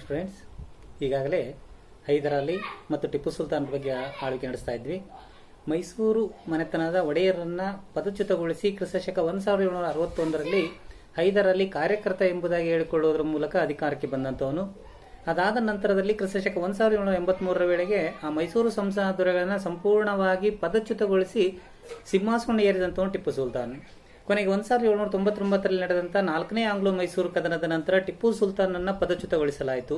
students ಈಗಾಗಲೇ ಹೈದರಾಲಿ ಮತ್ತು ಟಿಪ್ಪು ಸುಲ್ತಾನ್ ಬಗ್ಗೆ ಆಳ್ವಿಕೆ ನಡೆಸ್ತಾ ಇದ್ವಿ ಮೈಸೂರು ಮನೆತನದ ಒಡೆಯರನ್ನ ಪದಚ್ಯುತಗೊಳಿಸಿ ಕ್ರಿಸ್ತಶಕ ಒಂದು ಸಾವಿರದ ಏಳ್ನೂರ ಅರವತ್ತೊಂದರಲ್ಲಿ ಹೈದರಾಲಿ ಕಾರ್ಯಕರ್ತ ಎಂಬುದಾಗಿ ಹೇಳಿಕೊಳ್ಳುವುದರ ಮೂಲಕ ಅಧಿಕಾರಕ್ಕೆ ಬಂದಂತವನು ಅದಾದ ನಂತರದಲ್ಲಿ ಕ್ರಿಸ್ತಶಕ ಒಂದು ಸಾವಿರದ ಏಳ್ನೂರ ಎಂಬತ್ಮೂರರ ವೇಳೆಗೆ ಆ ಮೈಸೂರು ಸಂಸದ ಸಂಪೂರ್ಣವಾಗಿ ಪದಚ್ಯುತಗೊಳಿಸಿ ಸಿಂಹಾಸನ ಏರಿದಂತವನು ಟಿಪ್ಪು ಸುಲ್ತಾನ್ ಕೊನೆಗೆ ಒಂದ್ ಸಾವಿರದ ಏಳ್ನೂರ ತೊಂಬತ್ತೊಂಬತ್ತರಲ್ಲಿ ನಡೆದಂತ ನಾಲ್ಕನೇ ಆಂಗ್ಲೋ ಮೈಸೂರು ಕದನದ ನಂತರ ಟಿಪ್ಪು ಸುಲ್ತಾನನ್ನ ಪದಚ್ಯುತಗೊಳಿಸಲಾಯಿತು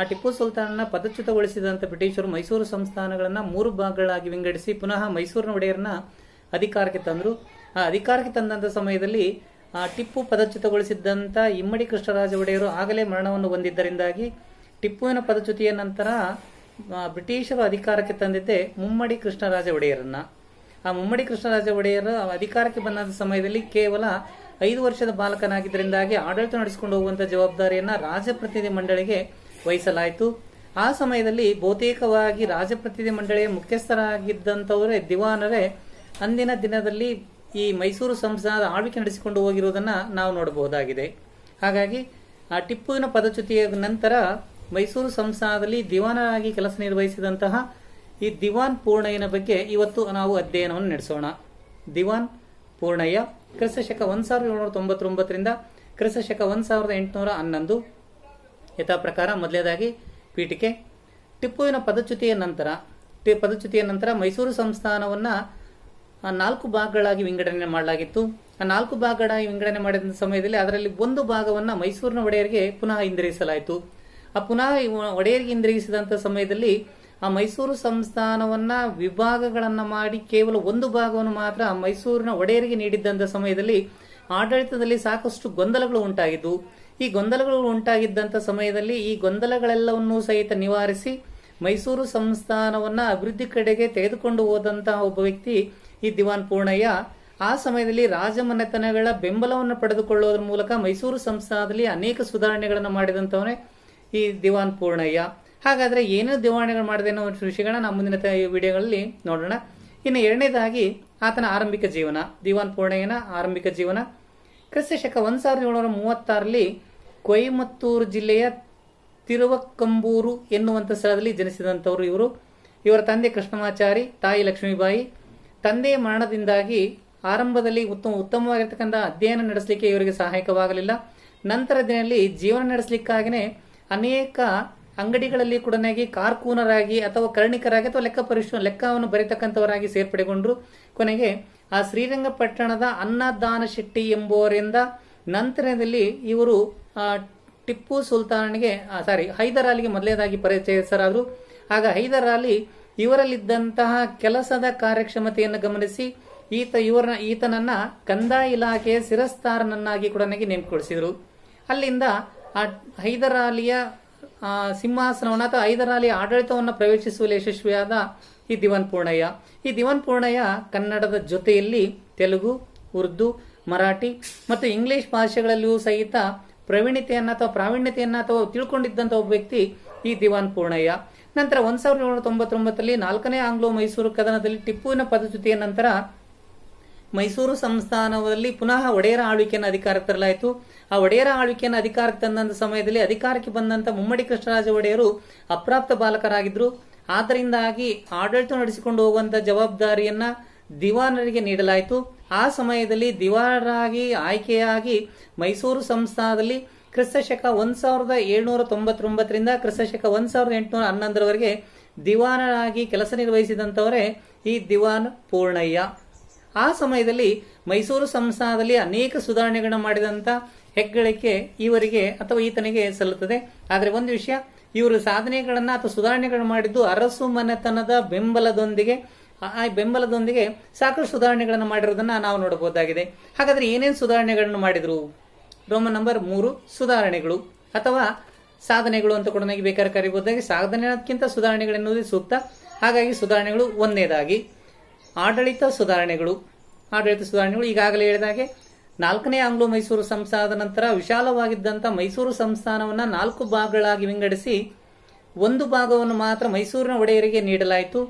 ಆ ಟಿಪ್ಪು ಸುಲ್ತಾನನ್ನ ಪದಚ್ಯುತಗೊಳಿಸಿದಂತ ಬ್ರಿಟಿಷರು ಮೈಸೂರು ಸಂಸ್ಥಾನಗಳನ್ನ ಮೂರು ಭಾಗಗಳಾಗಿ ವಿಂಗಡಿಸಿ ಪುನಃ ಮೈಸೂರಿನ ಒಡೆಯರನ್ನ ಅಧಿಕಾರಕ್ಕೆ ತಂದರು ಆ ಅಧಿಕಾರಕ್ಕೆ ತಂದಂತ ಸಮಯದಲ್ಲಿ ಆ ಟಿಪ್ಪು ಪದಚ್ಯುತಗೊಳಿಸಿದ್ದಂಥ ಇಮ್ಮಡಿ ಕೃಷ್ಣರಾಜ ಒಡೆಯರು ಆಗಲೇ ಮರಣವನ್ನು ಹೊಂದಿದ್ದರಿಂದಾಗಿ ಟಿಪ್ಪುವಿನ ಪದಚ್ಯುತಿಯ ನಂತರ ಬ್ರಿಟಿಷರು ಅಧಿಕಾರಕ್ಕೆ ತಂದಿದ್ದೆ ಮುಮ್ಮಡಿ ಕೃಷ್ಣರಾಜ ಒಡೆಯರನ್ನ ಆ ಮುಮ್ಮಡಿ ಕೃಷ್ಣರಾಜ ಒಡೆಯರು ಅಧಿಕಾರಕ್ಕೆ ಬಂದ ಸಮಯದಲ್ಲಿ ಕೇವಲ ಐದು ವರ್ಷದ ಬಾಲಕನಾಗಿದ್ದರಿಂದಾಗಿ ಆಡಳಿತ ನಡೆಸಿಕೊಂಡು ಹೋಗುವಂತ ಜವಾಬ್ದಾರಿಯನ್ನ ರಾಜಪ್ರತಿನಿಧಿ ಮಂಡಳಿಗೆ ವಹಿಸಲಾಯಿತು ಆ ಸಮಯದಲ್ಲಿ ಬಹುತೇಕವಾಗಿ ರಾಜಪ್ರತಿನಿಧಿ ಮಂಡಳಿಯ ಮುಖ್ಯಸ್ಥರಾಗಿದ್ದಂಥವರೇ ದಿವಾನರೇ ಅಂದಿನ ದಿನದಲ್ಲಿ ಈ ಮೈಸೂರು ಸಂಸ್ಥಾನದ ಆಳ್ವಿಕೆ ನಡೆಸಿಕೊಂಡು ಹೋಗಿರುವುದನ್ನು ನಾವು ನೋಡಬಹುದಾಗಿದೆ ಹಾಗಾಗಿ ಆ ಟಿಪ್ಪುವಿನ ಪದಚ್ಯುತಿಯ ನಂತರ ಮೈಸೂರು ಸಂಸ್ಥಾನದಲ್ಲಿ ದಿವಾನರಾಗಿ ಕೆಲಸ ನಿರ್ವಹಿಸಿದಂತಹ ಈ ದಿವಾನ್ ಪೂರ್ಣಯ್ಯನ ಬಗ್ಗೆ ಇವತ್ತು ನಾವು ಅಧ್ಯಯನವನ್ನು ನಡೆಸೋಣ ದಿವಾನ್ ಪೂರ್ಣಯ್ಯ ಕ್ರಿಸ್ತಶಕ ಒಂದು ಸಾವಿರದ ಏಳ್ನೂರ ತೊಂಬತ್ತೊಂಬತ್ತರಿಂದ ಕ್ರಿಸ್ತಶಕ ಒಂದು ಸಾವಿರದ ಎಂಟುನೂರ ಹನ್ನೊಂದು ಯಥಾ ಪ್ರಕಾರ ಮೊದಲೇದಾಗಿ ಪೀಠಿಕೆ ಟಿಪ್ಪುವಿನ ಪದಚ್ಯುತಿಯ ನಂತರ ಟಿ ಪದಚ್ಯುತಿಯ ನಂತರ ಮೈಸೂರು ಸಂಸ್ಥಾನವನ್ನು ನಾಲ್ಕು ಭಾಗಗಳಾಗಿ ವಿಂಗಡಣೆ ಮಾಡಲಾಗಿತ್ತು ಆ ನಾಲ್ಕು ಭಾಗಗಳಾಗಿ ವಿಂಗಡಣೆ ಮಾಡಿದ ಸಮಯದಲ್ಲಿ ಅದರಲ್ಲಿ ಒಂದು ಭಾಗವನ್ನು ಮೈಸೂರಿನ ಒಡೆಯರಿಗೆ ಪುನಃ ಹಿಂದಿರುಗಿಸಲಾಯಿತು ಆ ಪುನಃ ಒಡೆಯರಿಗೆ ಹಿಂದಿರುಗಿಸಿದಂಥ ಸಮಯದಲ್ಲಿ ಆ ಮೈಸೂರು ಸಂಸ್ಥಾನವನ್ನ ವಿಭಾಗಗಳನ್ನ ಮಾಡಿ ಕೇವಲ ಒಂದು ಭಾಗವನ್ನು ಮಾತ್ರ ಮೈಸೂರಿನ ಒಡೆಯರಿಗೆ ನೀಡಿದ್ದಂಥ ಸಮಯದಲ್ಲಿ ಆಡಳಿತದಲ್ಲಿ ಸಾಕಷ್ಟು ಗೊಂದಲಗಳು ಉಂಟಾಗಿದ್ದು ಈ ಗೊಂದಲಗಳು ಉಂಟಾಗಿದ್ದಂಥ ಸಮಯದಲ್ಲಿ ಈ ಗೊಂದಲಗಳೆಲ್ಲವನ್ನೂ ಸಹಿತ ನಿವಾರಿಸಿ ಮೈಸೂರು ಸಂಸ್ಥಾನವನ್ನ ಅಭಿವೃದ್ಧಿ ಕಡೆಗೆ ತೆಗೆದುಕೊಂಡು ಹೋದಂತಹ ಒಬ್ಬ ವ್ಯಕ್ತಿ ಈ ದಿವಾನ್ ಪೂರ್ಣಯ್ಯ ಆ ಸಮಯದಲ್ಲಿ ರಾಜಮನೆತನಗಳ ಬೆಂಬಲವನ್ನು ಪಡೆದುಕೊಳ್ಳುವುದರ ಮೂಲಕ ಮೈಸೂರು ಸಂಸ್ಥಾನದಲ್ಲಿ ಅನೇಕ ಸುಧಾರಣೆಗಳನ್ನು ಮಾಡಿದಂಥವನೇ ಈ ದಿವಾನ್ ಪೂರ್ಣಯ್ಯ ಹಾಗಾದರೆ ಏನೇನು ದೇವಾಣಿಗಳು ಮಾಡಿದೆ ಅನ್ನೋ ವಿಷಯಗಳನ್ನ ನಾವು ಮುಂದಿನ ವಿಡಿಯೋಗಳಲ್ಲಿ ನೋಡೋಣ ಇನ್ನು ಎರಡನೇದಾಗಿ ಆತನ ಆರಂಭಿಕ ಜೀವನ ದಿವಾನ್ ಪೂರ್ಣಯ್ಯನ ಆರಂಭಿಕ ಜೀವನ ಕ್ರಿಸ್ತ ಶಕ ಒಂದು ಸಾವಿರದ ಏಳ್ನೂರ ಮೂವತ್ತಾರಲ್ಲಿ ಕೊಯಮತ್ತೂರು ಜಿಲ್ಲೆಯ ತಿರುವಕ್ಕಂಬೂರು ಎನ್ನುವಂಥ ಸ್ಥಳದಲ್ಲಿ ಜನಿಸಿದಂಥವರು ಇವರು ಇವರ ತಂದೆ ಕೃಷ್ಣಮಾಚಾರಿ ತಾಯಿ ಲಕ್ಷ್ಮೀಬಾಯಿ ತಂದೆಯ ಮರಣದಿಂದಾಗಿ ಆರಂಭದಲ್ಲಿ ಉತ್ತಮ ಉತ್ತಮವಾಗಿರ್ತಕ್ಕಂಥ ಅಧ್ಯಯನ ನಡೆಸಲಿಕ್ಕೆ ಇವರಿಗೆ ಸಹಾಯಕವಾಗಲಿಲ್ಲ ನಂತರ ದಿನದಲ್ಲಿ ಜೀವನ ನಡೆಸಲಿಕ್ಕಾಗಿಯೇ ಅನೇಕ ಅಂಗಡಿಗಳಲ್ಲಿ ಕೂಡ ಕಾರ್ಕೂನರಾಗಿ ಅಥವಾ ಕರ್ಣಿಕರಾಗಿ ಅಥವಾ ಲೆಕ್ಕ ಪರಿಶು ಲೆಕ್ಕವನ್ನು ಬರೀತಕ್ಕಂಥವರಾಗಿ ಸೇರ್ಪಡೆಗೊಂಡರು ಕೊನೆಗೆ ಆ ಶ್ರೀರಂಗಪಟ್ಟಣದ ಅನ್ನದಾನ ಶೆಟ್ಟಿ ಎಂಬುವರಿಂದ ನಂತರದಲ್ಲಿ ಇವರು ಟಿಪ್ಪು ಸುಲ್ತಾನನಿಗೆ ಸಾರಿ ಹೈದರಾಲಿಗೆ ಅಲಿಗೆ ಮೊದಲೇದಾಗಿ ಪರಿಚಯಿಸರಾದರು ಆಗ ಹೈದರಾಲಿ ಇವರಲ್ಲಿದ್ದಂತಹ ಕೆಲಸದ ಕಾರ್ಯಕ್ಷಮತೆಯನ್ನು ಗಮನಿಸಿ ಈತ ಇವರ ಈತನನ್ನ ಕಂದಾಯ ಇಲಾಖೆಯ ಶಿರಸ್ತಾರನನ್ನಾಗಿ ಕೂಡ ನೇಮಕಗೊಳಿಸಿದರು ಅಲ್ಲಿಂದ ಆ ಹೈದರಾಲಿಯ ಸಿಂಹಾಸನವನ್ನು ಅಥವಾ ಐದರಲ್ಲಿ ಆಡಳಿತವನ್ನು ಪ್ರವೇಶಿಸುವಲ್ಲಿ ಯಶಸ್ವಿಯಾದ ಈ ದಿವನ್ ಪೂರ್ಣಯ್ಯ ಈ ದಿವನ್ ಪೂರ್ಣಯ್ಯ ಕನ್ನಡದ ಜೊತೆಯಲ್ಲಿ ತೆಲುಗು ಉರ್ದು ಮರಾಠಿ ಮತ್ತು ಇಂಗ್ಲಿಷ್ ಭಾಷೆಗಳಲ್ಲಿಯೂ ಸಹಿತ ಪ್ರವೀಣತೆಯನ್ನು ಅಥವಾ ಪ್ರಾವೀಣ್ಯತೆಯನ್ನು ಅಥವಾ ತಿಳ್ಕೊಂಡಿದ್ದಂಥ ಒಬ್ಬ ವ್ಯಕ್ತಿ ಈ ದಿವಾನ್ ಪೂರ್ಣಯ್ಯ ನಂತರ ಒಂದು ಸಾವಿರದ ಏಳ್ನೂರ ತೊಂಬತ್ತೊಂಬತ್ತರಲ್ಲಿ ನಾಲ್ಕನೇ ಆಂಗ್ಲೋ ಮೈಸೂರು ಕದನದಲ್ಲಿ ಟಿಪ್ಪುವಿನ ಪದಚ್ಯುತಿಯ ನಂತರ ಮೈಸೂರು ಸಂಸ್ಥಾನದಲ್ಲಿ ಪುನಃ ಒಡೆಯರ ಆಳ್ವಿಕೆಯನ್ನು ಅಧಿಕಾರಕ್ಕೆ ತರಲಾಯಿತು ಆ ಒಡೆಯರ ಆಳ್ವಿಕೆಯನ್ನು ಅಧಿಕಾರಕ್ಕೆ ತಂದಂತ ಸಮಯದಲ್ಲಿ ಅಧಿಕಾರಕ್ಕೆ ಬಂದಂತ ಮುಮ್ಮಡಿ ಕೃಷ್ಣರಾಜ ಒಡೆಯರು ಅಪ್ರಾಪ್ತ ಬಾಲಕರಾಗಿದ್ದರು ಆದ್ದರಿಂದಾಗಿ ಆಡಳಿತ ನಡೆಸಿಕೊಂಡು ಹೋಗುವಂತ ಜವಾಬ್ದಾರಿಯನ್ನ ದಿವಾನರಿಗೆ ನೀಡಲಾಯಿತು ಆ ಸಮಯದಲ್ಲಿ ದಿವಾನರಾಗಿ ಆಯ್ಕೆಯಾಗಿ ಮೈಸೂರು ಸಂಸ್ಥಾನದಲ್ಲಿ ಕ್ರಿಸ್ತಶಕ ಒಂದ್ ಸಾವಿರದ ಏಳ್ನೂರ ತೊಂಬತ್ತೊಂಬತ್ತರಿಂದ ಕ್ರಿಸ್ತಶಕ ಒಂದ್ ಸಾವಿರದ ಎಂಟುನೂರ ಹನ್ನೊಂದರವರೆಗೆ ದಿವಾನರಾಗಿ ಕೆಲಸ ನಿರ್ವಹಿಸಿದಂಥವರೇ ಈ ದಿವಾನ್ ಪೂರ್ಣಯ್ಯ ಆ ಸಮಯದಲ್ಲಿ ಮೈಸೂರು ಸಂಸ್ಥಾನದಲ್ಲಿ ಅನೇಕ ಸುಧಾರಣೆಗಳನ್ನು ಮಾಡಿದಂಥ ಹೆಗ್ಗಳಿಕೆ ಇವರಿಗೆ ಅಥವಾ ಈತನಿಗೆ ಸಲ್ಲುತ್ತದೆ ಆದರೆ ಒಂದು ವಿಷಯ ಇವರು ಸಾಧನೆಗಳನ್ನು ಅಥವಾ ಸುಧಾರಣೆಗಳನ್ನು ಮಾಡಿದ್ದು ಅರಸು ಮನೆತನದ ಬೆಂಬಲದೊಂದಿಗೆ ಆ ಬೆಂಬಲದೊಂದಿಗೆ ಸಾಕಷ್ಟು ಸುಧಾರಣೆಗಳನ್ನು ಮಾಡಿರೋದನ್ನ ನಾವು ನೋಡಬಹುದಾಗಿದೆ ಹಾಗಾದರೆ ಏನೇನು ಸುಧಾರಣೆಗಳನ್ನು ಮಾಡಿದ್ರು ರೋಮನ್ ನಂಬರ್ ಮೂರು ಸುಧಾರಣೆಗಳು ಅಥವಾ ಸಾಧನೆಗಳು ಅಂತ ಕೂಡ ನನಗೆ ಬೇಕಾದ್ರೆ ಕರಿಬಹುದಾಗಿ ಸಾಧನೆಗಿಂತ ಸುಧಾರಣೆಗಳೆನ್ನುವುದೇ ಸೂಕ್ತ ಹಾಗಾಗಿ ಸುಧಾರಣೆಗಳು ಒಂದೇದಾಗಿ ಆಡಳಿತ ಸುಧಾರಣೆಗಳು ಆಡಳಿತ ಸುಧಾರಣೆಗಳು ಈಗಾಗಲೇ ಹಾಗೆ ನಾಲ್ಕನೇ ಆಂಗ್ಲೋ ಮೈಸೂರು ಸಂಸ್ಥಾನದ ನಂತರ ವಿಶಾಲವಾಗಿದ್ದಂತಹ ಮೈಸೂರು ಸಂಸ್ಥಾನವನ್ನು ನಾಲ್ಕು ಭಾಗಗಳಾಗಿ ವಿಂಗಡಿಸಿ ಒಂದು ಭಾಗವನ್ನು ಮಾತ್ರ ಮೈಸೂರಿನ ಒಡೆಯರಿಗೆ ನೀಡಲಾಯಿತು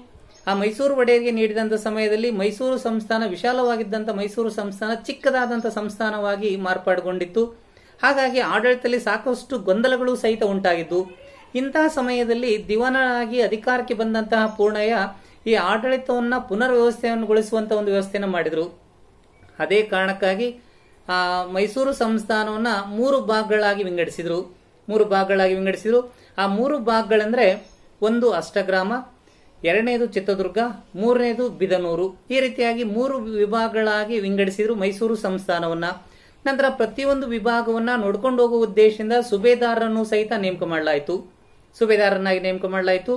ಆ ಮೈಸೂರು ಒಡೆಯರಿಗೆ ನೀಡಿದಂಥ ಸಮಯದಲ್ಲಿ ಮೈಸೂರು ಸಂಸ್ಥಾನ ವಿಶಾಲವಾಗಿದ್ದಂತಹ ಮೈಸೂರು ಸಂಸ್ಥಾನ ಚಿಕ್ಕದಾದಂತಹ ಸಂಸ್ಥಾನವಾಗಿ ಮಾರ್ಪಾಡುಗೊಂಡಿತ್ತು ಹಾಗಾಗಿ ಆಡಳಿತದಲ್ಲಿ ಸಾಕಷ್ಟು ಗೊಂದಲಗಳು ಸಹಿತ ಉಂಟಾಗಿದ್ದು ಇಂತಹ ಸಮಯದಲ್ಲಿ ದಿವಾನರಾಗಿ ಅಧಿಕಾರಕ್ಕೆ ಬಂದಂತಹ ಪೂರ್ಣಯ್ಯ ಈ ಆಡಳಿತವನ್ನ ಪುನರ್ವ್ಯವಸ್ಥೆಯನ್ನುಗೊಳಿಸುವಂತ ಒಂದು ವ್ಯವಸ್ಥೆಯನ್ನು ಮಾಡಿದರು ಅದೇ ಕಾರಣಕ್ಕಾಗಿ ಆ ಮೈಸೂರು ಸಂಸ್ಥಾನವನ್ನ ಮೂರು ಭಾಗಗಳಾಗಿ ವಿಂಗಡಿಸಿದ್ರು ಮೂರು ಭಾಗಗಳಾಗಿ ವಿಂಗಡಿಸಿದ್ರು ಆ ಮೂರು ಭಾಗಗಳಂದ್ರೆ ಒಂದು ಅಷ್ಟಗ್ರಾಮ ಎರಡನೇದು ಚಿತ್ರದುರ್ಗ ಮೂರನೇದು ಬಿದನೂರು ಈ ರೀತಿಯಾಗಿ ಮೂರು ವಿಭಾಗಗಳಾಗಿ ವಿಂಗಡಿಸಿದ್ರು ಮೈಸೂರು ಸಂಸ್ಥಾನವನ್ನ ನಂತರ ಪ್ರತಿಯೊಂದು ವಿಭಾಗವನ್ನ ನೋಡ್ಕೊಂಡು ಹೋಗುವ ಉದ್ದೇಶದಿಂದ ಸುಬೇದಾರರನ್ನು ಸಹಿತ ನೇಮಕ ಮಾಡಲಾಯಿತು ಸುಬೇದಾರನಾಗಿ ನೇಮಕ ಮಾಡಲಾಯಿತು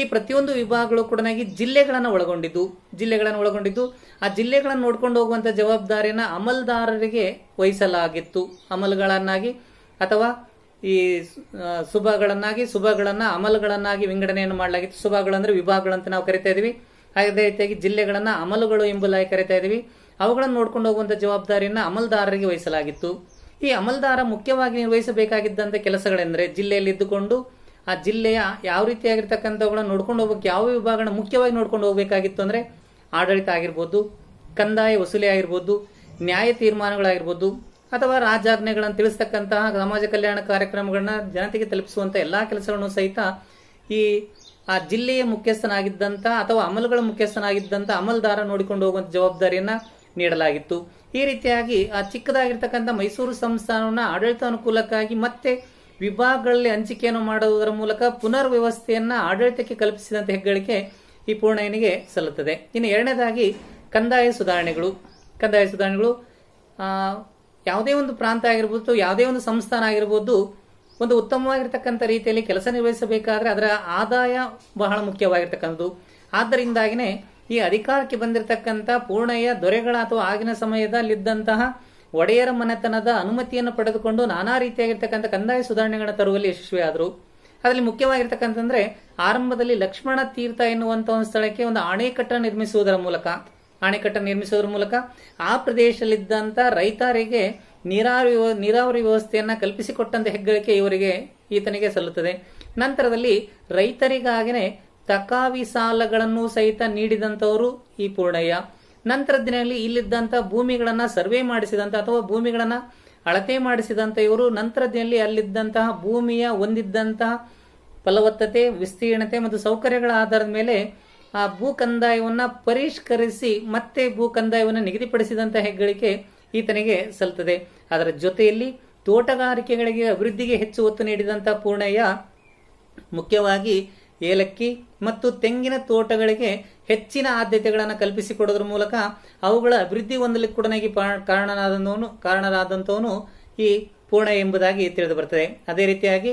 ಈ ಪ್ರತಿಯೊಂದು ವಿಭಾಗಗಳು ಕೂಡ ಜಿಲ್ಲೆಗಳನ್ನು ಒಳಗೊಂಡಿದ್ದು ಜಿಲ್ಲೆಗಳನ್ನು ಒಳಗೊಂಡಿದ್ದು ಆ ಜಿಲ್ಲೆಗಳನ್ನು ನೋಡ್ಕೊಂಡು ಹೋಗುವಂಥ ಜವಾಬ್ದಾರಿಯನ್ನ ಅಮಲ್ದಾರರಿಗೆ ವಹಿಸಲಾಗಿತ್ತು ಅಮಲ್ಗಳನ್ನಾಗಿ ಅಥವಾ ಈ ಸುಭಗಳನ್ನಾಗಿ ಸುಭಗಳನ್ನು ಅಮಲ್ಗಳನ್ನಾಗಿ ವಿಂಗಡಣೆಯನ್ನು ಮಾಡಲಾಗಿತ್ತು ವಿಭಾಗಗಳು ಅಂತ ನಾವು ಕರಿತಾ ಇದೀವಿ ಅದೇ ರೀತಿಯಾಗಿ ಜಿಲ್ಲೆಗಳನ್ನು ಅಮಲುಗಳು ಎಂಬುದಾಗಿ ಕರಿತಾ ಇದೀವಿ ಅವುಗಳನ್ನು ನೋಡ್ಕೊಂಡು ಹೋಗುವಂಥ ಜವಾಬ್ದಾರಿಯನ್ನ ಅಮಲ್ದಾರರಿಗೆ ವಹಿಸಲಾಗಿತ್ತು ಈ ಅಮಲ್ದಾರ ಮುಖ್ಯವಾಗಿ ನಿರ್ವಹಿಸಬೇಕಾಗಿದ್ದಂತ ಕೆಲಸಗಳೆಂದರೆ ಜಿಲ್ಲೆಯಲ್ಲಿ ಇದ್ದುಕೊಂಡು ಆ ಜಿಲ್ಲೆಯ ಯಾವ ರೀತಿಯಾಗಿರ್ತಕ್ಕಂಥವುಗಳನ್ನ ನೋಡ್ಕೊಂಡು ಹೋಗ್ಬೇಕು ಯಾವ ವಿಭಾಗನ ಮುಖ್ಯವಾಗಿ ನೋಡ್ಕೊಂಡು ಹೋಗ್ಬೇಕಾಗಿತ್ತು ಅಂದರೆ ಆಡಳಿತ ಆಗಿರ್ಬೋದು ಕಂದಾಯ ವಸೂಲಿ ಆಗಿರ್ಬೋದು ನ್ಯಾಯ ತೀರ್ಮಾನಗಳಾಗಿರ್ಬೋದು ಅಥವಾ ರಾಜಾಜ್ಞೆಗಳನ್ನು ತಿಳಿಸ್ತಕ್ಕಂತಹ ಸಮಾಜ ಕಲ್ಯಾಣ ಕಾರ್ಯಕ್ರಮಗಳನ್ನ ಜನತೆಗೆ ತಲುಪಿಸುವಂಥ ಎಲ್ಲ ಕೆಲಸಗಳನ್ನು ಸಹಿತ ಈ ಆ ಜಿಲ್ಲೆಯ ಮುಖ್ಯಸ್ಥನಾಗಿದ್ದಂಥ ಅಥವಾ ಅಮಲ್ಗಳ ಮುಖ್ಯಸ್ಥನಾಗಿದ್ದಂಥ ಅಮಲ್ದಾರ ನೋಡಿಕೊಂಡು ಹೋಗುವಂಥ ಜವಾಬ್ದಾರಿಯನ್ನ ನೀಡಲಾಗಿತ್ತು ಈ ರೀತಿಯಾಗಿ ಆ ಚಿಕ್ಕದಾಗಿರ್ತಕ್ಕಂಥ ಮೈಸೂರು ಸಂಸ್ಥಾನವನ್ನು ಆಡಳಿತ ಅನುಕೂಲಕ್ಕಾಗಿ ಮತ್ತೆ ವಿಭಾಗಗಳಲ್ಲಿ ಹಂಚಿಕೆಯನ್ನು ಮಾಡುವುದರ ಮೂಲಕ ಪುನರ್ ವ್ಯವಸ್ಥೆಯನ್ನು ಆಡಳಿತಕ್ಕೆ ಕಲ್ಪಿಸಿದಂತಹ ಹೆಗ್ಗಳಿಕೆ ಈ ಪೂರ್ಣಯನಿಗೆ ಸಲ್ಲುತ್ತದೆ ಇನ್ನು ಎರಡನೇದಾಗಿ ಕಂದಾಯ ಸುಧಾರಣೆಗಳು ಕಂದಾಯ ಸುಧಾರಣೆಗಳು ಯಾವುದೇ ಒಂದು ಪ್ರಾಂತ ಆಗಿರ್ಬೋದು ಯಾವುದೇ ಒಂದು ಸಂಸ್ಥಾನ ಆಗಿರ್ಬೋದು ಒಂದು ಉತ್ತಮವಾಗಿರ್ತಕ್ಕಂಥ ರೀತಿಯಲ್ಲಿ ಕೆಲಸ ನಿರ್ವಹಿಸಬೇಕಾದ್ರೆ ಅದರ ಆದಾಯ ಬಹಳ ಮುಖ್ಯವಾಗಿರ್ತಕ್ಕಂಥದ್ದು ಆದ್ದರಿಂದಾಗಿನೇ ಈ ಅಧಿಕಾರಕ್ಕೆ ಬಂದಿರತಕ್ಕಂಥ ಪೂರ್ಣಯ್ಯ ದೊರೆಗಳ ಅಥವಾ ಆಗಿನ ಸಮಯದಲ್ಲಿದ್ದಂತಹ ಒಡೆಯರ ಮನೆತನದ ಅನುಮತಿಯನ್ನು ಪಡೆದುಕೊಂಡು ನಾನಾ ರೀತಿಯಾಗಿರ್ತಕ್ಕಂಥ ಕಂದಾಯ ಸುಧಾರಣೆಗಳನ್ನು ತರುವಲ್ಲಿ ಯಶಸ್ವಿಯಾದರು ಅದರಲ್ಲಿ ಮುಖ್ಯವಾಗಿರ್ತಕ್ಕಂಥಂದ್ರೆ ಆರಂಭದಲ್ಲಿ ಲಕ್ಷ್ಮಣ ತೀರ್ಥ ಎನ್ನುವಂತಹ ಒಂದು ಸ್ಥಳಕ್ಕೆ ಒಂದು ಅಣೆಕಟ್ಟ ನಿರ್ಮಿಸುವುದರ ಮೂಲಕ ಅಣೆಕಟ್ಟ ನಿರ್ಮಿಸುವುದರ ಮೂಲಕ ಆ ಪ್ರದೇಶದಲ್ಲಿದ್ದಂಥ ರೈತರಿಗೆ ನೀರಾವರಿ ನೀರಾವರಿ ವ್ಯವಸ್ಥೆಯನ್ನು ಕಲ್ಪಿಸಿಕೊಟ್ಟಂತ ಹೆಗ್ಗಳಿಕೆ ಇವರಿಗೆ ಈತನಿಗೆ ಸಲ್ಲುತ್ತದೆ ನಂತರದಲ್ಲಿ ರೈತರಿಗಾಗಿನೇ ತಕಾವಿ ಸಾಲಗಳನ್ನು ಸಹಿತ ನೀಡಿದಂಥವರು ಈ ಪೂರ್ಣಯ್ಯ ನಂತರ ದಿನಗಳಲ್ಲಿ ಇಲ್ಲಿದ್ದಂಥ ಭೂಮಿಗಳನ್ನು ಸರ್ವೆ ಮಾಡಿಸಿದಂಥ ಅಥವಾ ಭೂಮಿಗಳನ್ನು ಅಳತೆ ಮಾಡಿಸಿದಂಥ ಇವರು ನಂತರದಲ್ಲಿ ಅಲ್ಲಿದ್ದಂತಹ ಭೂಮಿಯ ಹೊಂದಿದ್ದಂತಹ ಫಲವತ್ತತೆ ವಿಸ್ತೀರ್ಣತೆ ಮತ್ತು ಸೌಕರ್ಯಗಳ ಆಧಾರದ ಮೇಲೆ ಆ ಭೂ ಕಂದಾಯವನ್ನು ಪರಿಷ್ಕರಿಸಿ ಮತ್ತೆ ಭೂ ಕಂದಾಯವನ್ನು ನಿಗದಿಪಡಿಸಿದಂಥ ಹೆಗ್ಗಳಿಕೆ ಈತನಿಗೆ ಸಲ್ತದೆ ಅದರ ಜೊತೆಯಲ್ಲಿ ತೋಟಗಾರಿಕೆಗಳಿಗೆ ಅಭಿವೃದ್ಧಿಗೆ ಹೆಚ್ಚು ಒತ್ತು ನೀಡಿದಂತಹ ಪೂರ್ಣಯ್ಯ ಮುಖ್ಯವಾಗಿ ಏಲಕ್ಕಿ ಮತ್ತು ತೆಂಗಿನ ತೋಟಗಳಿಗೆ ಹೆಚ್ಚಿನ ಆದ್ಯತೆಗಳನ್ನು ಕಲ್ಪಿಸಿಕೊಡೋದ್ರ ಮೂಲಕ ಅವುಗಳ ಅಭಿವೃದ್ಧಿ ಹೊಂದಲಿಕ್ಕೆ ಕೂಡ ಕಾರಣನಾದವನು ಕಾರಣರಾದಂಥವನು ಈ ಪೂರ್ಣ ಎಂಬುದಾಗಿ ತಿಳಿದು ಬರ್ತದೆ ಅದೇ ರೀತಿಯಾಗಿ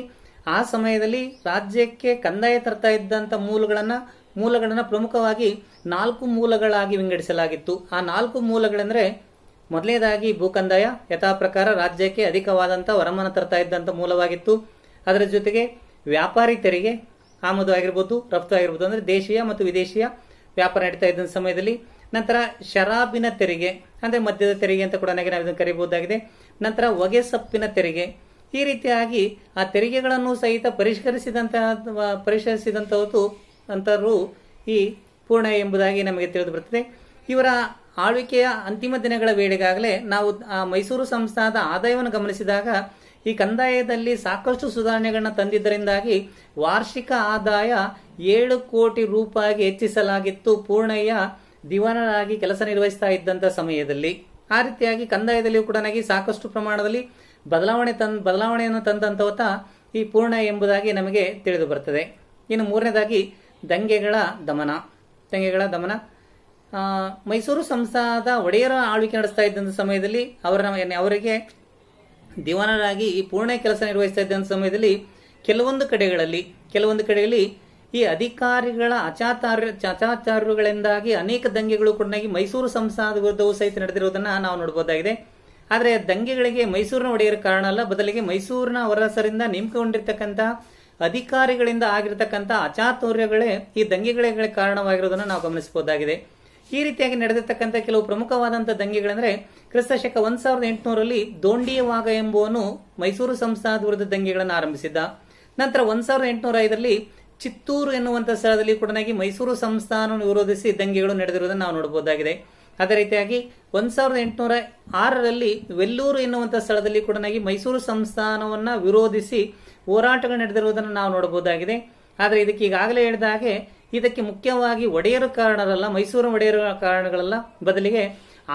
ಆ ಸಮಯದಲ್ಲಿ ರಾಜ್ಯಕ್ಕೆ ಕಂದಾಯ ತರ್ತಾ ಇದ್ದಂಥ ಮೂಲಗಳನ್ನು ಮೂಲಗಳನ್ನು ಪ್ರಮುಖವಾಗಿ ನಾಲ್ಕು ಮೂಲಗಳಾಗಿ ವಿಂಗಡಿಸಲಾಗಿತ್ತು ಆ ನಾಲ್ಕು ಮೂಲಗಳೆಂದರೆ ಮೊದಲನೇದಾಗಿ ಭೂಕಂದಾಯ ಯಥಾ ಪ್ರಕಾರ ರಾಜ್ಯಕ್ಕೆ ಅಧಿಕವಾದಂಥ ವರಮಾನ ತರ್ತಾ ಇದ್ದಂಥ ಮೂಲವಾಗಿತ್ತು ಅದರ ಜೊತೆಗೆ ವ್ಯಾಪಾರಿ ತೆರಿಗೆ ಆಮದು ಆಗಿರ್ಬೋದು ರಫ್ತು ಆಗಿರ್ಬೋದು ಅಂದರೆ ದೇಶೀಯ ಮತ್ತು ವಿದೇಶಿಯ ವ್ಯಾಪಾರ ನಡೀತಾ ಇದ್ದ ಸಮಯದಲ್ಲಿ ನಂತರ ಶರಾಬಿನ ತೆರಿಗೆ ಅಂದರೆ ಮದ್ಯದ ತೆರಿಗೆ ಅಂತ ಕೂಡ ನಾವು ಇದನ್ನು ನಂತರ ಹೊಗೆ ಸೊಪ್ಪಿನ ತೆರಿಗೆ ಈ ರೀತಿಯಾಗಿ ಆ ತೆರಿಗೆಗಳನ್ನು ಸಹಿತ ಪರಿಷ್ಕರಿಸಿದಂತಹ ಪರಿಷ್ಕರಿಸಿದಂಥದ್ದು ಅಂತರೂ ಈ ಪೂರ್ಣ ಎಂಬುದಾಗಿ ನಮಗೆ ತಿಳಿದು ಬರುತ್ತದೆ ಇವರ ಆಳ್ವಿಕೆಯ ಅಂತಿಮ ದಿನಗಳ ವೇಳೆಗಾಗಲೇ ನಾವು ಆ ಮೈಸೂರು ಸಂಸ್ಥಾನದ ಆದಾಯವನ್ನು ಗಮನಿಸಿದಾಗ ಈ ಕಂದಾಯದಲ್ಲಿ ಸಾಕಷ್ಟು ಸುಧಾರಣೆಗಳನ್ನ ತಂದಿದ್ದರಿಂದಾಗಿ ವಾರ್ಷಿಕ ಆದಾಯ ಏಳು ಕೋಟಿ ರೂಪಾಯಿಗೆ ಹೆಚ್ಚಿಸಲಾಗಿತ್ತು ಪೂರ್ಣಯ್ಯ ದಿವಾನರಾಗಿ ಕೆಲಸ ನಿರ್ವಹಿಸ್ತಾ ಇದ್ದಂಥ ಸಮಯದಲ್ಲಿ ಆ ರೀತಿಯಾಗಿ ಕಂದಾಯದಲ್ಲಿಯೂ ಕೂಡ ಸಾಕಷ್ಟು ಪ್ರಮಾಣದಲ್ಲಿ ಬದಲಾವಣೆ ತಂದ ಬದಲಾವಣೆಯನ್ನು ತಂದಂಥವತ ಈ ಪೂರ್ಣ ಎಂಬುದಾಗಿ ನಮಗೆ ತಿಳಿದು ಬರ್ತದೆ ಇನ್ನು ಮೂರನೇದಾಗಿ ದಂಗೆಗಳ ದಮನ ದಂಗೆಗಳ ದಮನ ಮೈಸೂರು ಸಂಸ್ಥಾದ ಒಡೆಯರ ಆಳ್ವಿಕೆ ನಡೆಸ್ತಾ ಇದ್ದಂಥ ಸಮಯದಲ್ಲಿ ಅವರ ಅವರಿಗೆ ದಿವಾನರಾಗಿ ಈ ಪೂರ್ಣ ಕೆಲಸ ನಿರ್ವಹಿಸ್ತಾ ಇದ್ದಂಥ ಸಮಯದಲ್ಲಿ ಕೆಲವೊಂದು ಕಡೆಗಳಲ್ಲಿ ಕೆಲವೊಂದು ಕಡೆಯಲ್ಲಿ ಈ ಅಧಿಕಾರಿಗಳ ಅಚಾತಾರ್ಯ ಚಚಾಚಾರ್ಯಗಳಿಂದಾಗಿ ಅನೇಕ ದಂಗೆಗಳು ಕೂಡ ಮೈಸೂರು ಸಂಸ್ಥಾನದ ವಿರುದ್ಧವೂ ಸಹಿತ ನಡೆದಿರುವುದನ್ನ ನಾವು ನೋಡಬಹುದಾಗಿದೆ ಆದರೆ ದಂಗೆಗಳಿಗೆ ಮೈಸೂರಿನ ಒಡೆಯರ ಕಾರಣ ಅಲ್ಲ ಬದಲಿಗೆ ಮೈಸೂರಿನ ವರಸರಿಂದ ನೇಮಕಗೊಂಡಿರ್ತಕ್ಕಂಥ ಅಧಿಕಾರಿಗಳಿಂದ ಆಗಿರತಕ್ಕಂಥ ಅಚಾತುರ್ಯಗಳೇ ಈ ದಂಗೆಗಳಿಗೆ ಕಾರಣವಾಗಿರುವುದನ್ನು ನಾವು ಗಮನಿಸಬಹುದಾಗಿದೆ ಈ ರೀತಿಯಾಗಿ ನಡೆದಿರ್ತಕ್ಕಂಥ ಕೆಲವು ಪ್ರಮುಖವಾದಂತಹ ದಂಗೆಗಳಂದ್ರೆ ಕ್ರಿಸ್ತ ಶಕ ಒಂದ್ ಸಾವಿರದ ಎಂಟುನೂರಲ್ಲಿ ದೋಂಡಿಯವಾಗ ಎಂಬುವನು ಮೈಸೂರು ಸಂಸ್ಥಾನದ ವಿರುದ್ಧ ದಂಗೆಗಳನ್ನು ಆರಂಭಿಸಿದ್ದ ನಂತರ ಒಂದ್ ಸಾವಿರದ ಎಂಟುನೂರ ಐದರಲ್ಲಿ ಚಿತ್ತೂರು ಎನ್ನುವಂತಹ ಸ್ಥಳದಲ್ಲಿ ಕೂಡ ಮೈಸೂರು ಸಂಸ್ಥಾನವನ್ನು ವಿರೋಧಿಸಿ ದಂಗೆಗಳು ನಡೆದಿರುವುದನ್ನು ನಾವು ನೋಡಬಹುದಾಗಿದೆ ಅದೇ ರೀತಿಯಾಗಿ ಒಂದ್ ಸಾವಿರದ ಎಂಟುನೂರ ಆರರಲ್ಲಿ ವೆಲ್ಲೂರು ಎನ್ನುವಂತಹ ಸ್ಥಳದಲ್ಲಿ ಕೂಡ ಮೈಸೂರು ಸಂಸ್ಥಾನವನ್ನ ವಿರೋಧಿಸಿ ಹೋರಾಟಗಳು ನಡೆದಿರುವುದನ್ನು ನಾವು ನೋಡಬಹುದಾಗಿದೆ ಆದರೆ ಇದಕ್ಕೆ ಈಗಾಗಲೇ ಹೇಳಿದ ಹಾಗೆ ಇದಕ್ಕೆ ಮುಖ್ಯವಾಗಿ ಒಡೆಯರ ಕಾರಣರಲ್ಲ ಮೈಸೂರು ಒಡೆಯರ ಕಾರಣಗಳಲ್ಲ ಬದಲಿಗೆ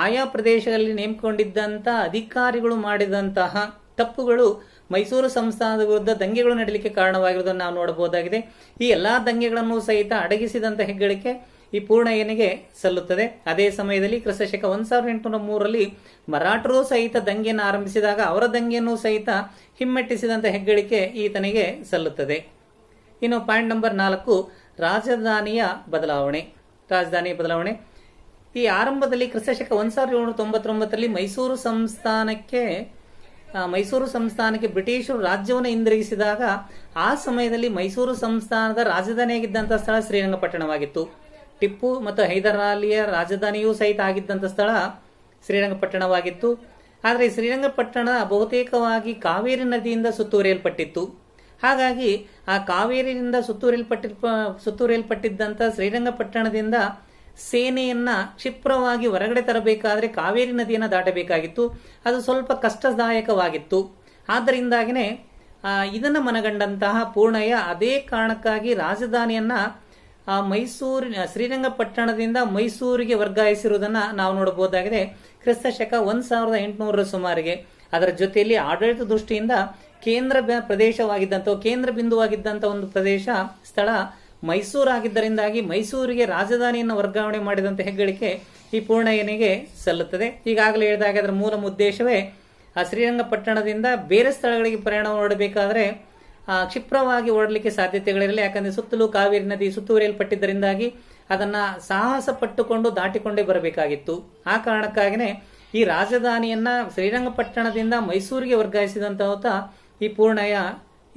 ಆಯಾ ಪ್ರದೇಶದಲ್ಲಿ ನೇಮಕೊಂಡಿದ್ದಂತಹ ಅಧಿಕಾರಿಗಳು ಮಾಡಿದಂತಹ ತಪ್ಪುಗಳು ಮೈಸೂರು ಸಂಸ್ಥಾನದ ವಿರುದ್ಧ ದಂಗೆಗಳು ನಡೀಲಿಕ್ಕೆ ಕಾರಣವಾಗಿರುವುದನ್ನು ನಾವು ನೋಡಬಹುದಾಗಿದೆ ಈ ಎಲ್ಲಾ ದಂಗೆಗಳನ್ನು ಸಹಿತ ಅಡಗಿಸಿದಂತಹ ಹೆಗ್ಗಳಿಕೆ ಈ ಪೂರ್ಣ ಏನಿಗೆ ಸಲ್ಲುತ್ತದೆ ಅದೇ ಸಮಯದಲ್ಲಿ ಕ್ರಿಸ್ತಶಕ ಒಂದ್ ಸಾವಿರದ ಎಂಟುನೂರ ಮೂರರಲ್ಲಿ ಮರಾಠರು ಸಹಿತ ದಂಗೆಯನ್ನು ಆರಂಭಿಸಿದಾಗ ಅವರ ದಂಗೆಯನ್ನು ಸಹಿತ ಹಿಮ್ಮೆಟ್ಟಿಸಿದಂತಹ ಹೆಗ್ಗಳಿಕೆ ಈತನಿಗೆ ಸಲ್ಲುತ್ತದೆ ಇನ್ನು ಪಾಯಿಂಟ್ ನಂಬರ್ ನಾಲ್ಕು ರಾಜಧಾನಿಯ ಬದಲಾವಣೆ ರಾಜಧಾನಿಯ ಬದಲಾವಣೆ ಈ ಆರಂಭದಲ್ಲಿ ಕ್ರಿಸ್ತಶಕ ಒಂದ್ ಸಾವಿರದ ಏಳುನೂರ ತೊಂಬತ್ತೊಂಬತ್ತರಲ್ಲಿ ಮೈಸೂರು ಸಂಸ್ಥಾನಕ್ಕೆ ಮೈಸೂರು ಸಂಸ್ಥಾನಕ್ಕೆ ಬ್ರಿಟಿಷರು ರಾಜ್ಯವನ್ನು ಹಿಂದಿರುಗಿಸಿದಾಗ ಆ ಸಮಯದಲ್ಲಿ ಮೈಸೂರು ಸಂಸ್ಥಾನದ ರಾಜಧಾನಿಯಾಗಿದ್ದಂಥ ಸ್ಥಳ ಶ್ರೀರಂಗಪಟ್ಟಣವಾಗಿತ್ತು ಟಿಪ್ಪು ಮತ್ತು ಹೈದರಾಲಿಯ ರಾಜಧಾನಿಯೂ ಸಹಿತ ಆಗಿದ್ದಂಥ ಸ್ಥಳ ಶ್ರೀರಂಗಪಟ್ಟಣವಾಗಿತ್ತು ಆದರೆ ಶ್ರೀರಂಗಪಟ್ಟಣ ಬಹುತೇಕವಾಗಿ ಕಾವೇರಿ ನದಿಯಿಂದ ಸುತ್ತುವರಿಯಲ್ಪಟ್ಟಿತ್ತು ಹಾಗಾಗಿ ಆ ಕಾವೇರಿಯಿಂದ ಸುತ್ತೂರಿಲ್ಪಟ್ಟಿರ್ಪ ಸುತ್ತೂರಿಲ್ಪಟ್ಟಿದ್ದಂಥ ಶ್ರೀರಂಗಪಟ್ಟಣದಿಂದ ಸೇನೆಯನ್ನ ಕ್ಷಿಪ್ರವಾಗಿ ಹೊರಗಡೆ ತರಬೇಕಾದ್ರೆ ಕಾವೇರಿ ನದಿಯನ್ನು ದಾಟಬೇಕಾಗಿತ್ತು ಅದು ಸ್ವಲ್ಪ ಕಷ್ಟದಾಯಕವಾಗಿತ್ತು ಆದ್ದರಿಂದಾಗಿನೇ ಇದನ್ನು ಮನಗಂಡಂತಹ ಪೂರ್ಣಯ್ಯ ಅದೇ ಕಾರಣಕ್ಕಾಗಿ ರಾಜಧಾನಿಯನ್ನ ಮೈಸೂರಿನ ಶ್ರೀರಂಗಪಟ್ಟಣದಿಂದ ಮೈಸೂರಿಗೆ ವರ್ಗಾಯಿಸಿರುವುದನ್ನು ನಾವು ನೋಡಬಹುದಾಗಿದೆ ಕ್ರಿಸ್ತ ಶಕ ಒಂದು ಸಾವಿರದ ಎಂಟುನೂರರ ಸುಮಾರಿಗೆ ಅದರ ಜೊತೆಯಲ್ಲಿ ಆಡಳಿತ ದೃಷ್ಟಿಯಿಂದ ಕೇಂದ್ರ ಪ್ರದೇಶವಾಗಿದ್ದಂಥ ಕೇಂದ್ರ ಬಿಂದುವಾಗಿದ್ದಂಥ ಒಂದು ಪ್ರದೇಶ ಸ್ಥಳ ಮೈಸೂರಾಗಿದ್ದರಿಂದಾಗಿ ಮೈಸೂರಿಗೆ ರಾಜಧಾನಿಯನ್ನು ವರ್ಗಾವಣೆ ಮಾಡಿದಂಥ ಹೆಗ್ಗಳಿಕೆ ಈ ಪೂರ್ಣಯ್ಯನಿಗೆ ಸಲ್ಲುತ್ತದೆ ಈಗಾಗಲೇ ಹೇಳಿದಾಗ ಅದರ ಮೂಲ ಉದ್ದೇಶವೇ ಆ ಶ್ರೀರಂಗಪಟ್ಟಣದಿಂದ ಬೇರೆ ಸ್ಥಳಗಳಿಗೆ ಪ್ರಯಾಣ ಹೊರಡಬೇಕಾದ್ರೆ ಕ್ಷಿಪ್ರವಾಗಿ ಓಡಲಿಕ್ಕೆ ಸಾಧ್ಯತೆಗಳಿರಲಿ ಯಾಕಂದ್ರೆ ಸುತ್ತಲೂ ಕಾವೇರಿ ನದಿ ಸುತ್ತುವರಿಯಲ್ಪಟ್ಟಿದ್ದರಿಂದಾಗಿ ಅದನ್ನ ಸಾಹಸ ಪಟ್ಟುಕೊಂಡು ದಾಟಿಕೊಂಡೇ ಬರಬೇಕಾಗಿತ್ತು ಆ ಕಾರಣಕ್ಕಾಗಿನೇ ಈ ರಾಜಧಾನಿಯನ್ನ ಶ್ರೀರಂಗಪಟ್ಟಣದಿಂದ ಮೈಸೂರಿಗೆ ವರ್ಗಾಯಿಸಿದಂತಹ ಈ ಪೂರ್ಣಯ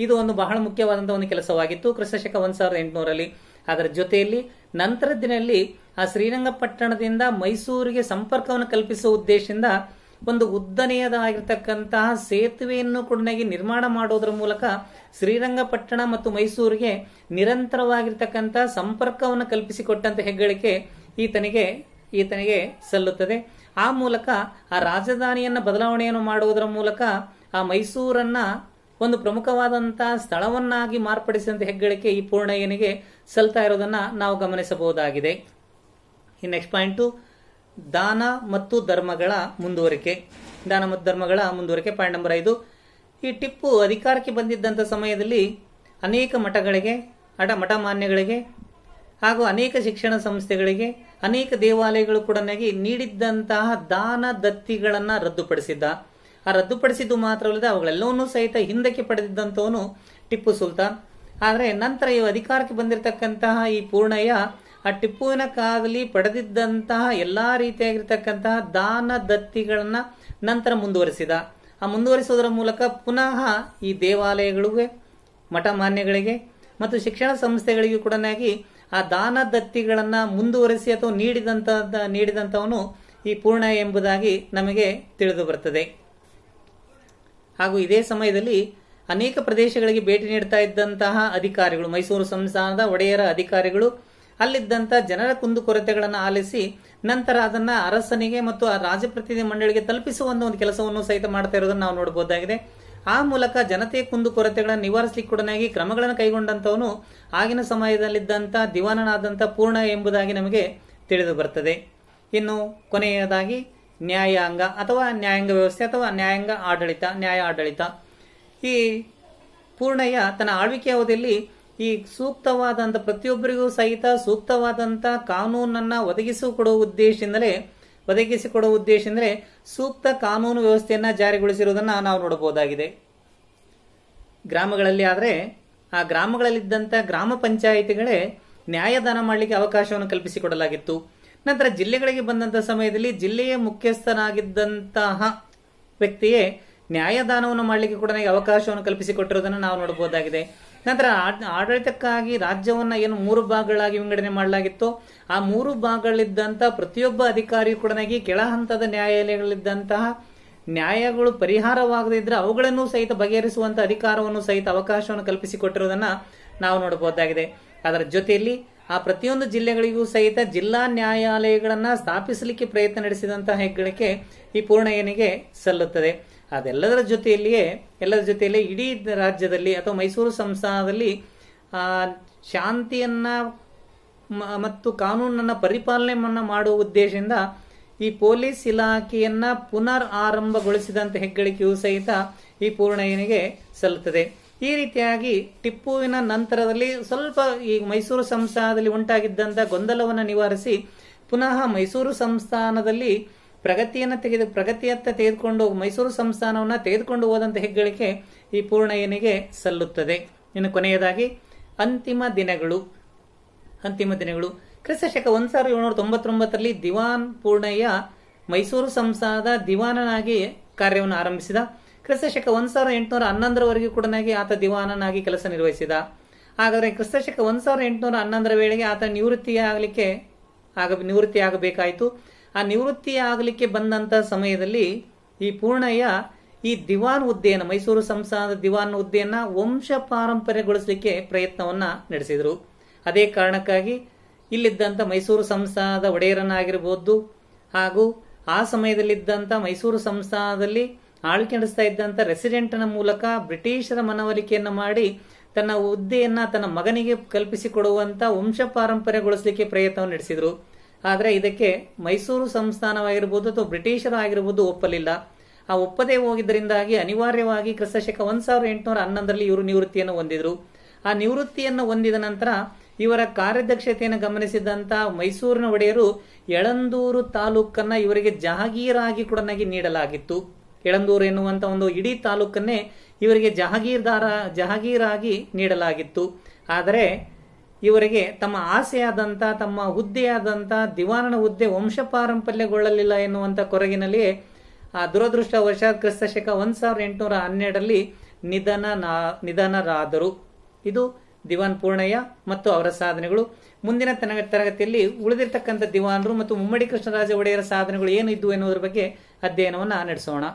ಇದು ಒಂದು ಬಹಳ ಮುಖ್ಯವಾದಂತಹ ಒಂದು ಕೆಲಸವಾಗಿತ್ತು ಕ್ರಿಸ್ತಶಕ ಒಂದ್ ಸಾವಿರದ ಎಂಟುನೂರಲ್ಲಿ ಅದರ ಜೊತೆಯಲ್ಲಿ ನಂತರ ದಿನದಲ್ಲಿ ಆ ಶ್ರೀರಂಗಪಟ್ಟಣದಿಂದ ಮೈಸೂರಿಗೆ ಸಂಪರ್ಕವನ್ನು ಕಲ್ಪಿಸುವ ಉದ್ದೇಶದಿಂದ ಒಂದು ಉದ್ದನೆಯದಾಗಿರ್ತಕ್ಕಂತಹ ಸೇತುವೆಯನ್ನು ಕೂಡ ನಿರ್ಮಾಣ ಮಾಡುವುದರ ಮೂಲಕ ಶ್ರೀರಂಗಪಟ್ಟಣ ಮತ್ತು ಮೈಸೂರಿಗೆ ನಿರಂತರವಾಗಿರ್ತಕ್ಕಂತಹ ಸಂಪರ್ಕವನ್ನು ಕಲ್ಪಿಸಿಕೊಟ್ಟಂತ ಹೆಗ್ಗಳಿಕೆ ಈತನಿಗೆ ಈತನಿಗೆ ಸಲ್ಲುತ್ತದೆ ಆ ಮೂಲಕ ಆ ರಾಜಧಾನಿಯನ್ನು ಬದಲಾವಣೆಯನ್ನು ಮಾಡುವುದರ ಮೂಲಕ ಆ ಮೈಸೂರನ್ನ ಒಂದು ಪ್ರಮುಖವಾದಂತಹ ಸ್ಥಳವನ್ನಾಗಿ ಮಾರ್ಪಡಿಸಿದಂತ ಹೆಗ್ಗಳಿಕೆ ಈ ಪೂರ್ಣಯ್ಯನಿಗೆ ಸಲ್ತಾ ಇರೋದನ್ನ ನಾವು ಗಮನಿಸಬಹುದಾಗಿದೆ ಈ ನೆಕ್ಸ್ಟ್ ಪಾಯಿಂಟ್ ದಾನ ಮತ್ತು ಧರ್ಮಗಳ ಮುಂದುವರಿಕೆ ದಾನ ಮತ್ತು ಧರ್ಮಗಳ ಮುಂದುವರಿಕೆ ಪಾಯಿಂಟ್ ನಂಬರ್ ಐದು ಈ ಟಿಪ್ಪು ಅಧಿಕಾರಕ್ಕೆ ಬಂದಿದ್ದಂಥ ಸಮಯದಲ್ಲಿ ಅನೇಕ ಮಠಗಳಿಗೆ ಅಡ ಮಠ ಮಾನ್ಯಗಳಿಗೆ ಹಾಗೂ ಅನೇಕ ಶಿಕ್ಷಣ ಸಂಸ್ಥೆಗಳಿಗೆ ಅನೇಕ ದೇವಾಲಯಗಳು ಕೂಡ ನೀಡಿದ್ದಂತಹ ದಾನ ದತ್ತಿಗಳನ್ನು ರದ್ದುಪಡಿಸಿದ್ದ ಆ ರದ್ದುಪಡಿಸಿದ್ದು ಮಾತ್ರವಲ್ಲದೆ ಅವುಗಳೆಲ್ಲವನ್ನೂ ಸಹಿತ ಹಿಂದಕ್ಕೆ ಪಡೆದಿದ್ದಂಥವನು ಟಿಪ್ಪು ಸುಲ್ತಾನ್ ಆದರೆ ನಂತರ ಇವು ಅಧಿಕಾರಕ್ಕೆ ಬಂದಿರತಕ್ಕಂತಹ ಈ ಪೂರ್ಣಯ್ಯ ಆ ಟಿಪ್ಪುವಿನ ಕಾಲದಲ್ಲಿ ಪಡೆದಿದ್ದಂತಹ ಎಲ್ಲ ರೀತಿಯಾಗಿರ್ತಕ್ಕಂತಹ ದಾನ ದತ್ತಿಗಳನ್ನ ನಂತರ ಮುಂದುವರಿಸಿದ ಆ ಮುಂದುವರಿಸೋದರ ಮೂಲಕ ಪುನಃ ಈ ದೇವಾಲಯಗಳಿಗೆ ಮಠ ಮಾನ್ಯಗಳಿಗೆ ಮತ್ತು ಶಿಕ್ಷಣ ಸಂಸ್ಥೆಗಳಿಗೂ ಕೂಡ ಆ ದಾನ ದತ್ತಿಗಳನ್ನ ಮುಂದುವರಿಸಿ ಅಥವಾ ನೀಡಿದಂತಹ ನೀಡಿದಂಥವನು ಈ ಪೂರ್ಣ ಎಂಬುದಾಗಿ ನಮಗೆ ತಿಳಿದು ಬರುತ್ತದೆ ಹಾಗೂ ಇದೇ ಸಮಯದಲ್ಲಿ ಅನೇಕ ಪ್ರದೇಶಗಳಿಗೆ ಭೇಟಿ ನೀಡ್ತಾ ಇದ್ದಂತಹ ಅಧಿಕಾರಿಗಳು ಮೈಸೂರು ಸಂಸ್ಥಾನದ ಒಡೆಯರ ಅಧಿಕಾರಿಗಳು ಅಲ್ಲಿದ್ದಂತಹ ಜನರ ಕುಂದುಕೊರತೆಗಳನ್ನು ಆಲಿಸಿ ನಂತರ ಅದನ್ನು ಅರಸನಿಗೆ ಮತ್ತು ಆ ರಾಜಪ್ರತಿನಿಧಿ ಮಂಡಳಿಗೆ ತಲುಪಿಸುವಂತ ಒಂದು ಕೆಲಸವನ್ನು ಸಹಿತ ಮಾಡ್ತಾ ಇರೋದನ್ನು ನಾವು ನೋಡಬಹುದಾಗಿದೆ ಆ ಮೂಲಕ ಜನತೆಯ ಕುಂದುಕೊರತೆಗಳನ್ನು ನಿವಾರಿಸಲಿಕ್ಕೆ ಕೂಡ ಕ್ರಮಗಳನ್ನು ಕೈಗೊಂಡಂತವನು ಆಗಿನ ಸಮಯದಲ್ಲಿದ್ದಂತಹ ದಿವಾನನಾದಂತಹ ಪೂರ್ಣ ಎಂಬುದಾಗಿ ನಮಗೆ ತಿಳಿದು ಬರ್ತದೆ ಇನ್ನು ಕೊನೆಯದಾಗಿ ನ್ಯಾಯಾಂಗ ಅಥವಾ ನ್ಯಾಯಾಂಗ ವ್ಯವಸ್ಥೆ ಅಥವಾ ನ್ಯಾಯಾಂಗ ಆಡಳಿತ ನ್ಯಾಯ ಆಡಳಿತ ಈ ಪೂರ್ಣಯ್ಯ ತನ್ನ ಆಳ್ವಿಕೆ ಅವಧಿಯಲ್ಲಿ ಈ ಸೂಕ್ತವಾದಂಥ ಪ್ರತಿಯೊಬ್ಬರಿಗೂ ಸಹಿತ ಸೂಕ್ತವಾದಂಥ ಕಾನೂನನ್ನು ಒದಗಿಸಿಕೊಡುವ ಉದ್ದೇಶದಿಂದಲೇ ಒದಗಿಸಿಕೊಡುವ ಉದ್ದೇಶ ಅಂದರೆ ಸೂಕ್ತ ಕಾನೂನು ವ್ಯವಸ್ಥೆಯನ್ನು ಜಾರಿಗೊಳಿಸಿರುವುದನ್ನು ನಾವು ನೋಡಬಹುದಾಗಿದೆ ಗ್ರಾಮಗಳಲ್ಲಿ ಆದರೆ ಆ ಗ್ರಾಮಗಳಲ್ಲಿದ್ದಂಥ ಗ್ರಾಮ ಪಂಚಾಯಿತಿಗಳೇ ನ್ಯಾಯದಾನ ಮಾಡಲಿಕ್ಕೆ ಅವಕಾಶವನ್ನು ಕಲ್ಪಿಸಿಕೊಡಲಾಗಿತ್ತು ನಂತರ ಜಿಲ್ಲೆಗಳಿಗೆ ಬಂದಂತಹ ಸಮಯದಲ್ಲಿ ಜಿಲ್ಲೆಯ ಮುಖ್ಯಸ್ಥನಾಗಿದ್ದಂತಹ ವ್ಯಕ್ತಿಯೇ ನ್ಯಾಯದಾನವನ್ನು ಮಾಡಲಿಕ್ಕೆ ಕೂಡ ಅವಕಾಶವನ್ನು ಕಲ್ಪಿಸಿಕೊಟ್ಟಿರುವುದನ್ನು ನಾವು ನೋಡಬಹುದಾಗಿದೆ ನಂತರ ಆಡಳಿತಕ್ಕಾಗಿ ರಾಜ್ಯವನ್ನ ಏನು ಮೂರು ಭಾಗಗಳಾಗಿ ವಿಂಗಡಣೆ ಮಾಡಲಾಗಿತ್ತು ಆ ಮೂರು ಭಾಗಗಳಿದ್ದಂಥ ಪ್ರತಿಯೊಬ್ಬ ಅಧಿಕಾರಿಯು ಕೂಡ ಕೆಳ ಹಂತದ ನ್ಯಾಯಾಲಯಗಳಿದ್ದಂತಹ ನ್ಯಾಯಗಳು ಪರಿಹಾರವಾಗದಿದ್ದರೆ ಅವುಗಳನ್ನು ಸಹಿತ ಬಗೆಹರಿಸುವಂತಹ ಅಧಿಕಾರವನ್ನು ಸಹಿತ ಅವಕಾಶವನ್ನು ಕಲ್ಪಿಸಿಕೊಟ್ಟಿರುವುದನ್ನ ನಾವು ನೋಡಬಹುದಾಗಿದೆ ಅದರ ಜೊತೆಯಲ್ಲಿ ಆ ಪ್ರತಿಯೊಂದು ಜಿಲ್ಲೆಗಳಿಗೂ ಸಹಿತ ಜಿಲ್ಲಾ ನ್ಯಾಯಾಲಯಗಳನ್ನ ಸ್ಥಾಪಿಸಲಿಕ್ಕೆ ಪ್ರಯತ್ನ ನಡೆಸಿದಂತಹ ಹೆಗ್ಗಳಿಕೆ ಈ ಪೂರ್ಣಯ್ಯನಿಗೆ ಸಲ್ಲುತ್ತದೆ ಅದೆಲ್ಲದರ ಜೊತೆಯಲ್ಲಿಯೇ ಎಲ್ಲದರ ಜೊತೆಯಲ್ಲಿ ಇಡೀ ರಾಜ್ಯದಲ್ಲಿ ಅಥವಾ ಮೈಸೂರು ಸಂಸ್ಥಾನದಲ್ಲಿ ಶಾಂತಿಯನ್ನ ಮತ್ತು ಕಾನೂನನ್ನ ಪರಿಪಾಲನೆ ಮಾಡುವ ಉದ್ದೇಶದಿಂದ ಈ ಪೊಲೀಸ್ ಇಲಾಖೆಯನ್ನ ಪುನರ್ ಆರಂಭಗೊಳಿಸಿದಂತಹ ಹೆಗ್ಗಳಿಕೆಯೂ ಸಹಿತ ಈ ಪೂರ್ಣಯ್ಯನಿಗೆ ಸಲ್ಲುತ್ತದೆ ಈ ರೀತಿಯಾಗಿ ಟಿಪ್ಪುವಿನ ನಂತರದಲ್ಲಿ ಸ್ವಲ್ಪ ಈ ಮೈಸೂರು ಸಂಸ್ಥಾನದಲ್ಲಿ ಉಂಟಾಗಿದ್ದಂಥ ಗೊಂದಲವನ್ನು ನಿವಾರಿಸಿ ಪುನಃ ಮೈಸೂರು ಸಂಸ್ಥಾನದಲ್ಲಿ ಪ್ರಗತಿಯನ್ನು ತೆಗೆದು ಪ್ರಗತಿಯತ್ತ ತೆಗೆದುಕೊಂಡು ಮೈಸೂರು ಸಂಸ್ಥಾನವನ್ನು ತೆಗೆದುಕೊಂಡು ಹೋದಂಥ ಹೆಗ್ಗಳಿಕೆ ಈ ಪೂರ್ಣಯ್ಯನಿಗೆ ಸಲ್ಲುತ್ತದೆ ಇನ್ನು ಕೊನೆಯದಾಗಿ ಅಂತಿಮ ದಿನಗಳು ಅಂತಿಮ ದಿನಗಳು ಕ್ರಿಸ್ತ ಶಕ ಒಂದು ಸಾವಿರದ ಏಳ್ನೂರ ತೊಂಬತ್ತೊಂಬತ್ತರಲ್ಲಿ ದಿವಾನ್ ಪೂರ್ಣಯ್ಯ ಮೈಸೂರು ಸಂಸ್ಥಾನದ ದಿವಾನನಾಗಿ ಕಾರ್ಯವನ್ನು ಆರಂಭಿಸಿದ ಶಕ ಒಂದ್ ಸಾವಿರದ ಎಂಟುನೂರ ಹನ್ನೊಂದರವರೆಗೂ ಕೂಡ ಆತ ದಿವಾನನಾಗಿ ಕೆಲಸ ನಿರ್ವಹಿಸಿದ ಹಾಗಾದರೆ ಕ್ರಿಸ್ತಶಕ ಒಂದ್ ಸಾವಿರದ ಎಂಟುನೂರ ಹನ್ನೊಂದರ ವೇಳೆಗೆ ಆತ ನಿವೃತ್ತಿ ಆಗಲಿಕ್ಕೆ ಆಗ ನಿವೃತ್ತಿ ಆಗಬೇಕಾಯಿತು ಆ ನಿವೃತ್ತಿ ಆಗಲಿಕ್ಕೆ ಬಂದಂತಹ ಸಮಯದಲ್ಲಿ ಈ ಪೂರ್ಣಯ್ಯ ಈ ದಿವಾನ್ ಹುದ್ದೆಯನ್ನು ಮೈಸೂರು ಸಂಸ್ಥಾನದ ದಿವಾನ್ ಹುದ್ದೆಯನ್ನ ವಂಶ ಪಾರಂಪರ್ಯಗೊಳಿಸಲಿಕ್ಕೆ ಪ್ರಯತ್ನವನ್ನ ನಡೆಸಿದರು ಅದೇ ಕಾರಣಕ್ಕಾಗಿ ಇಲ್ಲಿದ್ದಂಥ ಮೈಸೂರು ಸಂಸ್ಥಾನದ ಒಡೆಯರನ್ನಾಗಿರ್ಬೋದು ಹಾಗೂ ಆ ಸಮಯದಲ್ಲಿದ್ದಂಥ ಮೈಸೂರು ಸಂಸ್ಥಾನದಲ್ಲಿ ಆಳ್ಕೆ ನಡೆಸ್ತಾ ಇದ್ದಂತ ರೆಸಿಡೆಂಟ್ನ ಮೂಲಕ ಬ್ರಿಟಿಷರ ಮನವೊಲಿಕೆಯನ್ನು ಮಾಡಿ ತನ್ನ ಹುದ್ದೆಯನ್ನ ತನ್ನ ಮಗನಿಗೆ ಕಲ್ಪಿಸಿಕೊಡುವಂತ ವಂಶ ಪಾರಂಪರ್ಯಗೊಳಿಸಲಿಕ್ಕೆ ಪ್ರಯತ್ನವನ್ನು ನಡೆಸಿದರು ಆದರೆ ಇದಕ್ಕೆ ಮೈಸೂರು ಸಂಸ್ಥಾನವಾಗಿರ್ಬೋದು ಅಥವಾ ಬ್ರಿಟಿಷರ ಆಗಿರ್ಬೋದು ಒಪ್ಪಲಿಲ್ಲ ಆ ಒಪ್ಪದೆ ಹೋಗಿದ್ದರಿಂದಾಗಿ ಅನಿವಾರ್ಯವಾಗಿ ಕ್ರಿಸ್ತಶಕ ಒಂದ್ ಸಾವಿರದ ಎಂಟುನೂರ ಹನ್ನೊಂದರಲ್ಲಿ ಇವರು ನಿವೃತ್ತಿಯನ್ನು ಹೊಂದಿದ್ರು ಆ ನಿವೃತ್ತಿಯನ್ನು ಹೊಂದಿದ ನಂತರ ಇವರ ಕಾರ್ಯದಕ್ಷತೆಯನ್ನು ಗಮನಿಸಿದಂತ ಮೈಸೂರಿನ ಒಡೆಯರು ಯಳಂದೂರು ತಾಲೂಕನ್ನ ಇವರಿಗೆ ಜಹಾಗೀರಾಗಿ ಕೂಡ ನೀಡಲಾಗಿತ್ತು ಕೆಳಂದೂರು ಎನ್ನುವಂಥ ಒಂದು ಇಡೀ ತಾಲೂಕನ್ನೇ ಇವರಿಗೆ ಜಹಗೀರ್ದಾರ ಜಹಗೀರಾಗಿ ನೀಡಲಾಗಿತ್ತು ಆದರೆ ಇವರಿಗೆ ತಮ್ಮ ಆಸೆಯಾದಂಥ ತಮ್ಮ ಹುದ್ದೆಯಾದಂಥ ದಿವಾನನ ಹುದ್ದೆ ವಂಶ ಪಾರಂಪಲ್ಯಗೊಳ್ಳಲಿಲ್ಲ ಎನ್ನುವಂಥ ಕೊರಗಿನಲ್ಲಿಯೇ ಆ ವರ್ಷ ಕ್ರಿಸ್ತ ಶಕ ಒಂದು ಸಾವಿರದ ಎಂಟುನೂರ ಹನ್ನೆರಡರಲ್ಲಿ ನಿಧನ ನಿಧನರಾದರು ಇದು ದಿವಾನ್ ಪೂರ್ಣಯ್ಯ ಮತ್ತು ಅವರ ಸಾಧನೆಗಳು ಮುಂದಿನ ತರಗತಿಯಲ್ಲಿ ಉಳಿದಿರ್ತಕ್ಕಂಥ ದಿವಾನರು ಮತ್ತು ಮುಮ್ಮಡಿ ಕೃಷ್ಣರಾಜ ಒಡೆಯರ ಸಾಧನೆಗಳು ಏನು ಇದ್ದವು ಎನ್ನುವುದರ ಬಗ್ಗೆ ಅಧ್ಯಯನವನ್ನು ನಡೆಸೋಣ